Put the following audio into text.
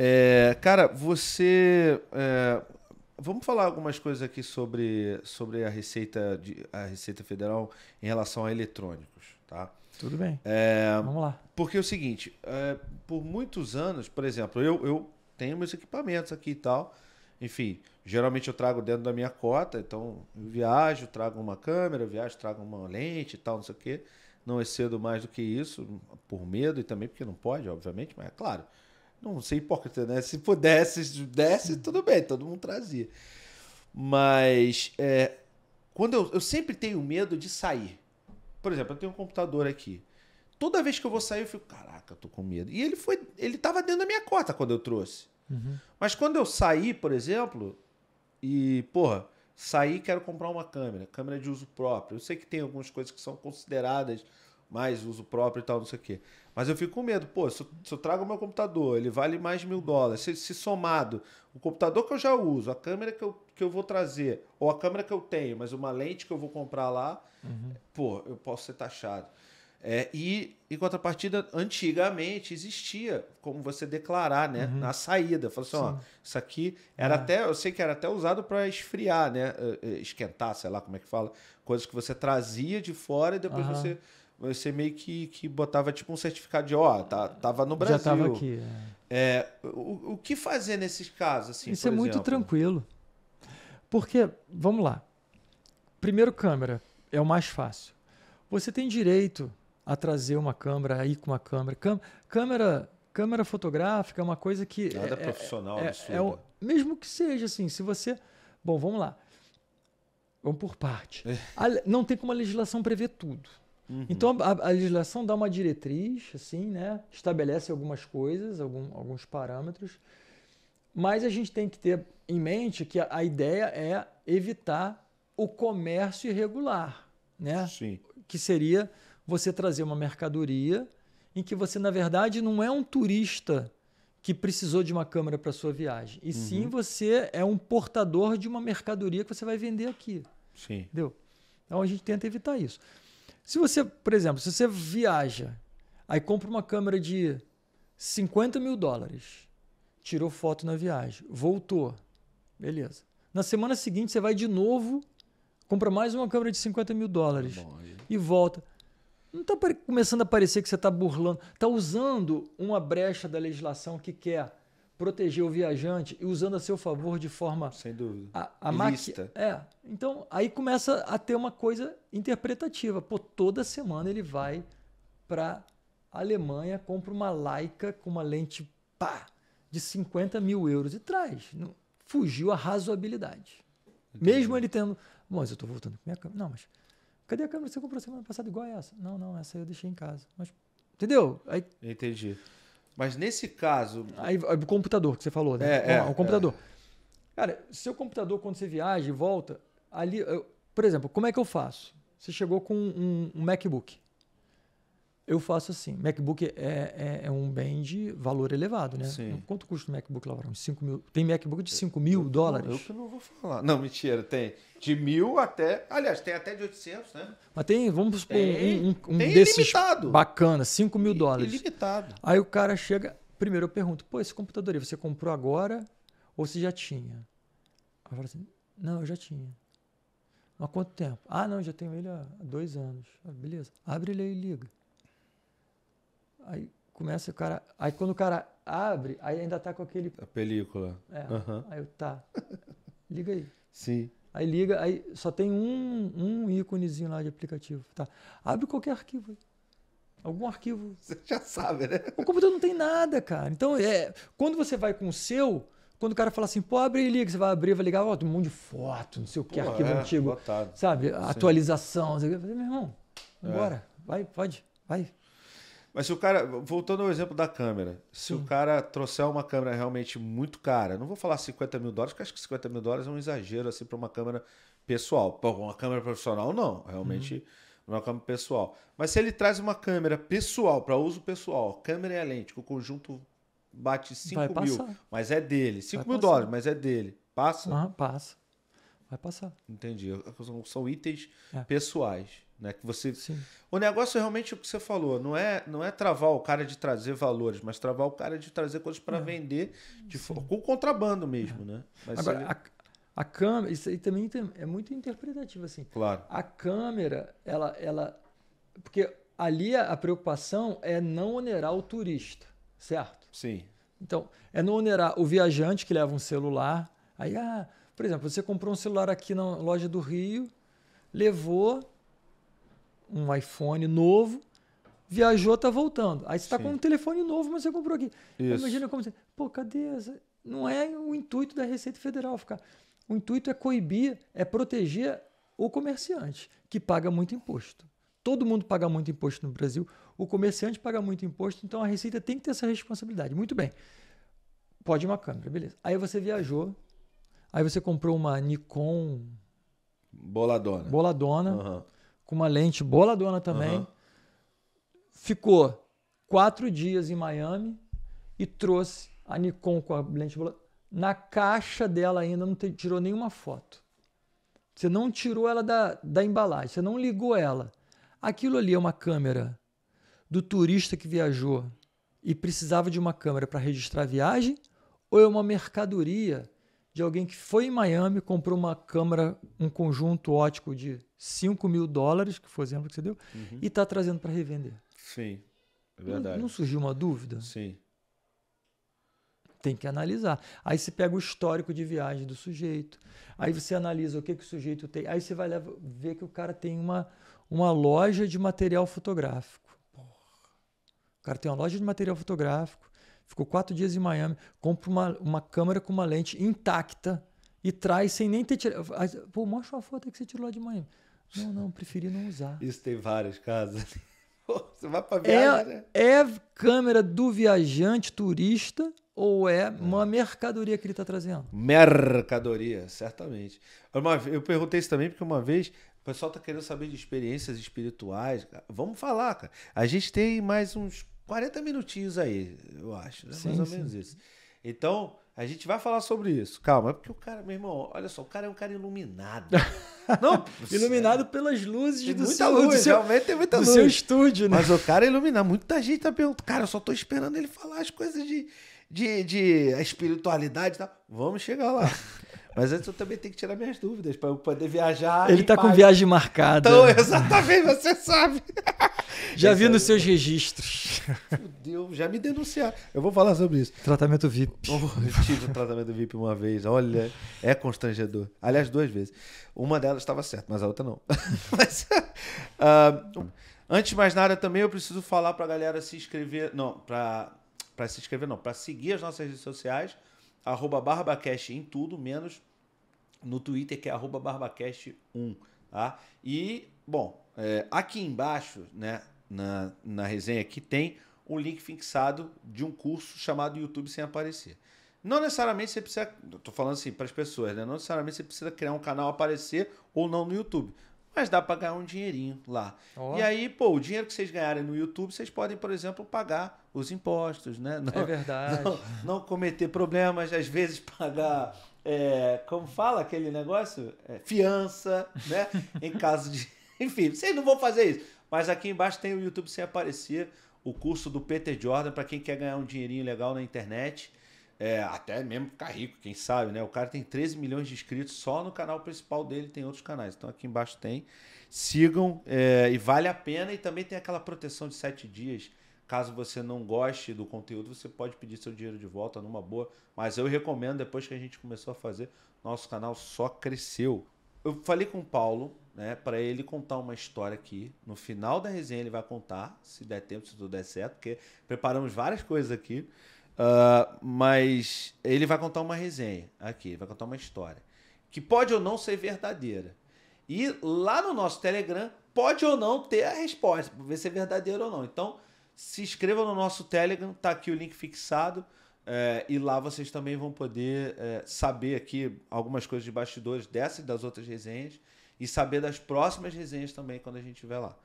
É, cara, você. É, vamos falar algumas coisas aqui sobre, sobre a, Receita de, a Receita Federal em relação a eletrônicos, tá? Tudo bem. É, vamos lá. Porque é o seguinte, é, por muitos anos, por exemplo, eu, eu tenho meus equipamentos aqui e tal. Enfim, geralmente eu trago dentro da minha cota, então eu viajo, trago uma câmera, viajo, trago uma lente e tal, não sei o quê. Não excedo mais do que isso, por medo e também porque não pode, obviamente, mas é claro. Não sei hipócrita, né? Se pudesse, desse, tudo bem, todo mundo trazia. Mas é, quando eu, eu sempre tenho medo de sair. Por exemplo, eu tenho um computador aqui. Toda vez que eu vou sair, eu fico, caraca, eu tô com medo. E ele foi, ele tava dentro da minha cota quando eu trouxe. Uhum. Mas quando eu saí, por exemplo, e, porra, saí quero comprar uma câmera, câmera de uso próprio. Eu sei que tem algumas coisas que são consideradas mais uso próprio e tal, não sei o quê. Mas eu fico com medo, pô, se eu, trago o meu computador, ele vale mais de mil dólares, se, se, somado o computador que eu já uso, a câmera que eu, que eu vou trazer, ou a câmera que eu tenho, mas uma lente que eu vou comprar lá, uhum. pô, eu posso ser taxado. É, e em contrapartida, antigamente existia como você declarar, né? Uhum. Na saída. Falou assim, Sim. ó, isso aqui era é. até, eu sei que era até usado para esfriar, né? Eh, eh, esquentar, sei lá como é que fala. Coisas que você trazia de fora e depois uhum. você você meio que, que botava tipo um certificado de, ó, oh, tá, tava no Brasil. Já tava aqui. É. é o, o que fazer nesses casos? Assim, Isso é exemplo? muito tranquilo. Porque, vamos lá. Primeiro, câmera. É o mais fácil. Você tem direito a trazer uma câmera, a ir com uma câmera. Câmera, câmera, câmera fotográfica é uma coisa que. Nada é, é, profissional, é, absurdo. É, o, mesmo que seja assim, se você. Bom, vamos lá. Vamos por parte. É. A, não tem como a legislação prever tudo. Uhum. Então a, a, legislação dá uma diretriz, assim, né? Estabelece algumas coisas, algum, alguns parâmetros, mas a gente tem que ter em mente que a, a ideia é evitar o comércio irregular, né? Sim. Que seria você trazer uma mercadoria em que você, na verdade, não é um turista que precisou de uma câmera para sua viagem, e uhum. sim você é um portador de uma mercadoria que você vai vender aqui. Sim. Entendeu? Então a gente tenta evitar isso. Se você, por exemplo, se você viaja, aí compra uma câmera de 50 mil dólares, tirou foto na viagem, voltou, beleza. Na semana seguinte você vai de novo, compra mais uma câmera de 50 mil dólares tá Bom, e volta. Não está começando a parecer que você está burlando, está usando uma brecha da legislação que quer proteger o viajante e usando a seu favor de forma sem dúvida a, a máquina é então aí começa a ter uma coisa interpretativa pô toda semana ele vai para Alemanha compra uma Leica com uma lente pá, de 50 mil euros e traz não, fugiu a razoabilidade Entendi. mesmo ele tendo mas eu estou voltando com minha câmera não mas cadê a câmera que você comprou semana passada igual a essa não não essa eu deixei em casa mas entendeu aí entendi mas nesse caso. Aí, o computador que você falou, né? É, é o computador. É. Cara, seu computador, quando você viaja e volta, ali. Eu, por exemplo, como é que eu faço? Você chegou com um, um MacBook eu faço assim. MacBook é, é, é, um bem de valor elevado, né? Sim. Quanto custa o MacBook, lá? Uns 5 mil. Tem MacBook de 5 mil eu, dólares? Eu que não vou falar. Não, mentira, tem. De mil até. Aliás, tem até de 800, né? Mas tem, vamos supor, tem, um, um, um tem desses ilimitado. bacana, 5 mil dólares. Ilimitado. Aí o cara chega. Primeiro eu pergunto, pô, esse computador aí, você comprou agora ou você já tinha? Aí fala assim, não, eu já tinha. Há quanto tempo? Ah, não, já tenho ele há dois anos. Ah, beleza. Abre ele aí e liga. Aí começa o cara. Aí quando o cara abre, aí ainda tá com aquele. A película. É. Uhum. Aí eu, tá. Liga aí. Sim. Aí liga, aí só tem um, um íconezinho lá de aplicativo. Tá. Abre qualquer arquivo aí. Algum arquivo. Você já sabe, né? O computador não tem nada, cara. Então, é, quando você vai com o seu, quando o cara fala assim, pô, abre e liga, você vai abrir, vai ligar, ó, tem um monte de foto, não sei o que, pô, arquivo é, antigo. Botado. Sabe? Sim. Atualização. Meu irmão, vambora. É. Vai, pode, vai. Mas se o cara, voltando ao exemplo da câmera, se Sim. o cara trouxer uma câmera realmente muito cara, não vou falar 50 mil dólares, porque acho que 50 mil dólares é um exagero assim para uma câmera pessoal. Pô, uma câmera profissional não, realmente uhum. não é uma câmera pessoal. Mas se ele traz uma câmera pessoal para uso pessoal, câmera e a lente, que o conjunto bate 5 mil, mas é dele, 5 mil passar. dólares, mas é dele, passa? Ah, passa vai passar. Entendi. São, são itens é. pessoais, né? Que você. Sim. O negócio é realmente o que você falou. Não é, não é travar o cara de trazer valores, mas travar o cara de trazer coisas para é. vender de com contrabando mesmo, é. né? Mas Agora, ele... a, a, câmera, isso aí também tem, é muito interpretativo assim. Claro. A câmera, ela, ela, porque ali a, a preocupação é não onerar o turista, certo? Sim. Então, é não onerar o viajante que leva um celular. Aí, ah, por exemplo, você comprou um celular aqui na loja do Rio, levou um iPhone novo, viajou, tá voltando. Aí você está com um telefone novo, mas você comprou aqui. Imagina como você. Pô, cadê essa? Não é o intuito da Receita Federal ficar. O intuito é coibir, é proteger o comerciante, que paga muito imposto. Todo mundo paga muito imposto no Brasil, o comerciante paga muito imposto, então a Receita tem que ter essa responsabilidade. Muito bem. Pode uma câmera, beleza. Aí você viajou, Aí você comprou uma Nikon. Boladona. Boladona. Uhum. Com uma lente boladona também. Uhum. Ficou quatro dias em Miami e trouxe a Nikon com a lente boladona. Na caixa dela ainda não te, tirou nenhuma foto. Você não tirou ela da, da embalagem, você não ligou ela. Aquilo ali é uma câmera do turista que viajou e precisava de uma câmera para registrar a viagem ou é uma mercadoria de alguém que foi em Miami, comprou uma câmera, um conjunto ótico de 5 mil dólares, que foi o exemplo que você deu, uhum. e está trazendo para revender. Sim, é verdade. Não, não surgiu uma dúvida? Sim. Tem que analisar. Aí você pega o histórico de viagem do sujeito, aí você analisa o que, que o sujeito tem, aí você vai levar, ver que o cara tem uma, uma loja de material fotográfico. Porra. O cara tem uma loja de material fotográfico, ficou quatro dias em Miami, compra uma, uma câmera com uma lente intacta e traz sem nem ter tirado. Pô, mostra uma foto que você tirou lá de Miami. Não, não, preferi não usar. Isso tem várias casas. você vai pra é, viagem, é, né? é câmera do viajante turista ou é uma mercadoria que ele está trazendo? Mercadoria, certamente. Uma, eu perguntei isso também porque uma vez o pessoal está querendo saber de experiências espirituais. Vamos falar, cara. A gente tem mais uns 40 minutinhos aí, eu acho. Né? Sim, Mais ou sim. menos isso. Então, a gente vai falar sobre isso. Calma, é porque o cara, meu irmão, olha só, o cara é um cara iluminado. Não, iluminado é. pelas luzes tem do, seu, luz, do seu, realmente tem muita do luz. seu estúdio, né? Mas o cara é iluminado. Muita gente tá perguntando, cara, eu só tô esperando ele falar as coisas de, de, de espiritualidade e tá? tal. Vamos chegar lá. Mas antes eu também tenho que tirar minhas dúvidas para eu poder viajar. Ele tá paz. com viagem marcada. Então, exatamente, você sabe. Já vi nos seus registros. Deus, já me denunciaram. Eu vou falar sobre isso. Tratamento VIP. Eu tive um tratamento VIP uma vez. Olha, é constrangedor. Aliás, duas vezes. Uma delas estava certa, mas a outra não. mas, uh, antes de mais nada, também eu preciso falar para a galera se inscrever. Não, para se inscrever, não. Para seguir as nossas redes sociais. Arroba BarbaCast em tudo, menos no Twitter, que é arroba BarbaCast1. Tá? E, bom, é, aqui embaixo, né? na, na resenha que tem um link fixado de um curso chamado YouTube sem aparecer. Não necessariamente você precisa, estou falando assim para as pessoas, né? Não necessariamente você precisa criar um canal aparecer ou não no YouTube, mas dá para ganhar um dinheirinho lá. Oh. E aí, pô, o dinheiro que vocês ganharem no YouTube, vocês podem, por exemplo, pagar os impostos, né? Não, é verdade. Não, não cometer problemas, às vezes pagar é, como fala aquele negócio? É, fiança, né? em caso de. Enfim, vocês não vão fazer isso. Mas aqui embaixo tem o YouTube sem aparecer, o curso do Peter Jordan para quem quer ganhar um dinheirinho legal na internet. É, até mesmo ficar rico, quem sabe, né? O cara tem 13 milhões de inscritos só no canal principal dele, tem outros canais. Então aqui embaixo tem. Sigam é, e vale a pena. E também tem aquela proteção de 7 dias. Caso você não goste do conteúdo, você pode pedir seu dinheiro de volta numa boa. Mas eu recomendo, depois que a gente começou a fazer, nosso canal só cresceu. Eu falei com o Paulo, né, para ele contar uma história aqui. No final da resenha ele vai contar, se der tempo, se tudo der certo, porque preparamos várias coisas aqui. Uh, mas ele vai contar uma resenha aqui, vai contar uma história que pode ou não ser verdadeira. E lá no nosso Telegram pode ou não ter a resposta, para ver se é verdadeira ou não. Então se inscreva no nosso Telegram, tá aqui o link fixado. É, e lá vocês também vão poder é, saber aqui algumas coisas de bastidores dessa e das outras resenhas e saber das próximas resenhas também quando a gente estiver lá.